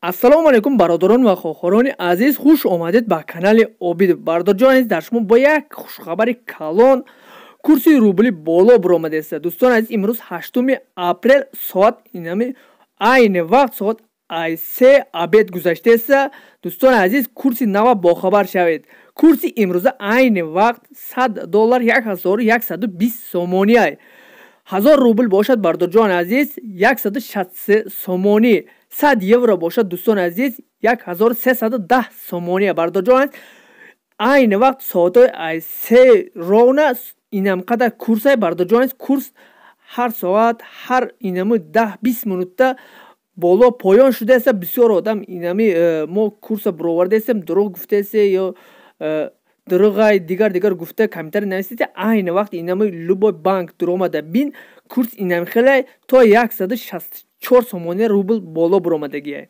ассалому алайкум бародарон ва хоҳарони азиз хуш омадед ба канали обид бародарҷон азиз дар шумо бо як хушхабари калон курси рубли боло баромадаст дӯстон азиз имрӯз ҳаштуми апрел соат инами айни вақт соат асе абед гузаштаст дӯстон азиз курси нава бохабар шавед курси имрӯза айни вақт сад доллар як ҳазору яксаду бист сомонӣ ҳазор рубл бошад бародарҷон азиз яксаду шадсе сомонӣ 100 евро бошад дӯстони азиз 1310 сомония бардоҷоанд айни вақт соатои аз се ровна инамқадар курсай бардоҷоанд курс ҳар соат ҳар инами 10-20 минутда боло поён шудааст бисёр одам инами э, мо курса бироварадаестем дурӯғ гуфтаесе ё э, дурӯғай дигар дигар гуфта компютар нависте айни вақт инами любой банк дуромада бин курс инами хелай то 16 4 сомонияи рубл боло буромадагӣ